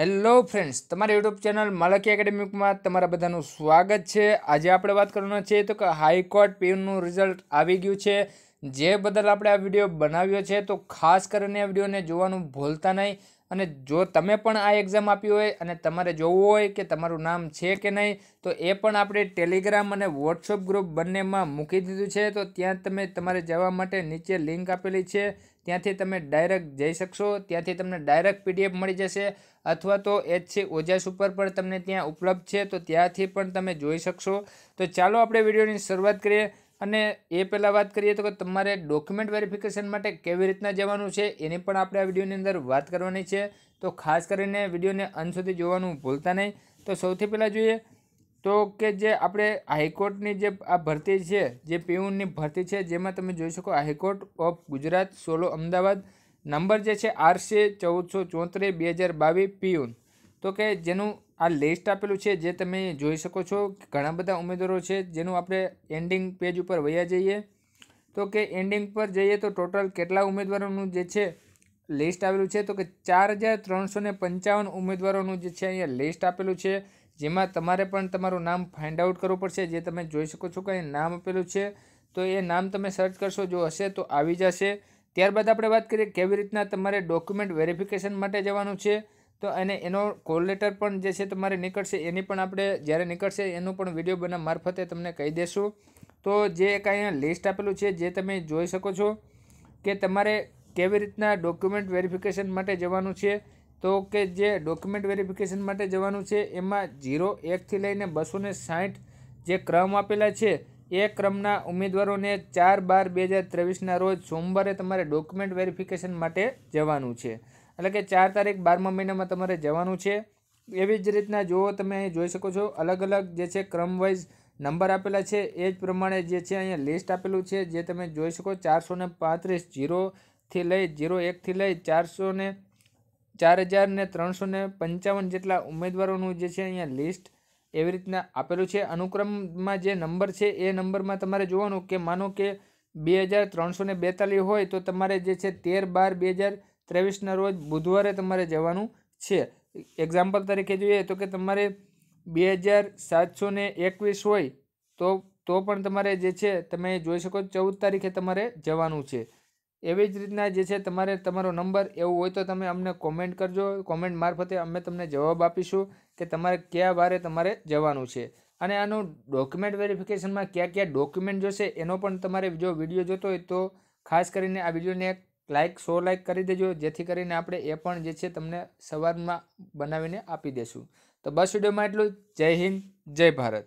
hello friends તમારા YouTube channel માલકી એકેડેમિકમાં તમારા બધાનું સ્વાગત છે આજે આપણે વાત કરવાના છે તો કે હાઈકોર્ટ પીયુનનું રિઝલ્ટ આવી ગયું છે જે બદલ આપણે આ વિડીયો બનાવ્યો છે તો ખાસ કરીને આ વિડીયોને જોવાનું ભૂલતા નહીં અને જો તમે પણ આ એક્ઝામ આપી હોય અને તમારે જોવું હોય કે તમારું નામ છે કે નહીં તો એ પણ આપણે ટેલિગ્રામ અને વોટ્સઅપ ગ્રુપ બંનેમાં મૂકી દીધું છે તો ત્યાં તમે તમારે જવા માટે નીચે લિંક આપેલી છે ત્યાંથી તમે ડાયરેક્ટ જઈ શકશો ત્યાંથી તમને ડાયરેક્ટ પીડીએફ મળી જશે અથવા તો એચસી ઓજાસ ઉપર પણ તમને ત્યાં ઉપલબ્ધ છે તો ત્યાંથી પણ તમે જોઈ શકશો તો ચાલો આપણે વિડીયોની શરૂઆત કરીએ અને એ પહેલાં વાત કરીએ તો કે તમારે ડોક્યુમેન્ટ વેરિફિકેશન માટે કેવી રીતના જવાનું છે એની પણ આપણે આ વિડીયોની અંદર વાત કરવાની છે તો ખાસ કરીને વિડીયોને અંત સુધી જોવાનું ભૂલતા નહીં તો સૌથી પહેલાં જોઈએ તો કે જે આપણે હાઈકોર્ટની જે આ ભરતી છે જે પીઉનની ભરતી છે જેમાં તમે જોઈ શકો high court of Gujarat Sola Ahmedabad number જે છે આરસી ચૌદસો ચોત્રીસ બે હજાર બાવીસ પીયુન તો કે જેનું આ લિસ્ટ આપેલું છે જે તમે જોઈ શકો છો ઘણા બધા ઉમેદવારો છે જેનું આપણે એન્ડિંગ પેજ ઉપર વયા જઈએ તો કે એન્ડિંગ પર જઈએ તો ટોટલ કેટલા ઉમેદવારોનું જે છે લિસ્ટ આવેલું છે તો કે ચાર હજાર ત્રણસો પંચાવન ઉમેદવારોનું જે છે અહીંયા લિસ્ટ આપેલું છે જેમાં તમારે પણ તમારું નામ ફાઇન્ડ આઉટ કરવું પડશે જે તમે જોઈ શકો છો કે નામ આપેલું છે તો એ નામ તમે સર્ચ કરશો જો હશે તો આવી જશે ત્યારબાદ આપણે વાત કરીએ કેવી રીતના તમારે ડોક્યુમેન્ટ વેરિફિકેશન માટે જવાનું છે તો અને એનો કોલ લેટર પણ જે છે તમારે નીકળશે એની પણ આપણે જ્યારે નીકળશે એનું પણ વિડીયો બના મારફતે તમને કહી દેશું તો જે કાંઈ લિસ્ટ આપેલું છે જે તમે જોઈ શકો છો કે તમારે કેવી રીતના ડોક્યુમેન્ટ વેરિફિકેશન માટે જવાનું છે તો કે જે ડોક્યુમેન્ટ વેરિફિકેશન માટે જવાનું છે એમાં ઝીરો એકથી લઈને બસો સાઠ જે ક્રમ આપેલા છે એ ક્રમના ઉમેદવારોને ચાર બાર બે હજાર ત્રેવીસના રોજ સોમવારે તમારે ડોક્યુમેન્ટ વેરિફિકેશન માટે જવાનું છે એટલે કે ચાર તારીખ બારમા મહિનામાં તમારે જવાનું છે એવી જ રીતના જુઓ તમે અહીં જોઈ શકો છો અલગ અલગ જે છે ક્રમવાઇઝ નંબર આપેલા છે એ જ પ્રમાણે જે છે અહીંયા લિસ્ટ આપેલું છે જે તમે જોઈ શકો ચારસો ને પાંત્રીસ જીરોથી લઈ જીરો એકથી લઈ ચારસો ને ચાર હજાર ને ત્રણસો ને પંચાવન જેટલા ઉમેદવારોનું જે છે અહીંયા લિસ્ટ એવી રીતના આપેલું છે અનુક્રમમાં જે નંબર છે એ નંબરમાં તમારે જોવાનું કે માનો કે બે હજાર ત્રણસો ને બેતાલીસ હોય તો તમારે જે છે તેર બાર બે હજાર ત્રેવીસના રોજ બુધવારે તમારે જવાનું છે એક્ઝામ્પલ તરીકે જોઈએ તો કે તમારે બે હજાર સાતસો એકવીસ હોય તો તો પણ તમારે જે છે તમે જોઈ શકો ચૌદ તારીખે તમારે જવાનું છે એવી જ રીતના જે છે તમારે તમારો નંબર એવો હોય તો તમે અમને કોમેન્ટ કરજો કોમેન્ટ મારફતે અમે તમને જવાબ આપીશું કે તમારે કયા વારે તમારે જવાનું છે અને આનું ડોક્યુમેન્ટ વેરિફિકેશનમાં કયા કયા ડોક્યુમેન્ટ જોશે એનો પણ તમારે જો વિડીયો જોતો હોય તો ખાસ કરીને આ વિડીયોને એક લાઇક સો લાઇક કરી દેજો જેથી કરીને આપણે એ પણ જે છે તમને સવારમાં બનાવીને આપી દેશું તો બસ વિડીયોમાં એટલું જય હિન્દ જય ભારત